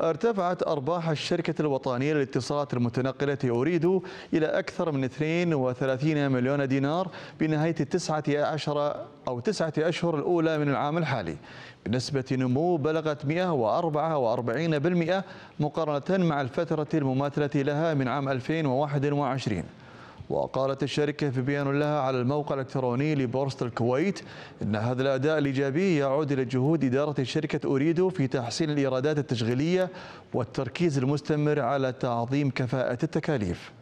ارتفعت أرباح الشركة الوطنية للاتصالات المتنقلة أريدو إلى أكثر من 32 مليون دينار بنهاية التسعة عشر أو تسعة أشهر الأولى من العام الحالي بنسبة نمو بلغت 144% مقارنة مع الفترة المماثلة لها من عام 2021 وقالت الشركة في بيان لها على الموقع الإلكتروني لبورصة الكويت أن هذا الأداء الإيجابي يعود إلى جهود إدارة شركة أوريدو في تحسين الإيرادات التشغيلية والتركيز المستمر على تعظيم كفاءة التكاليف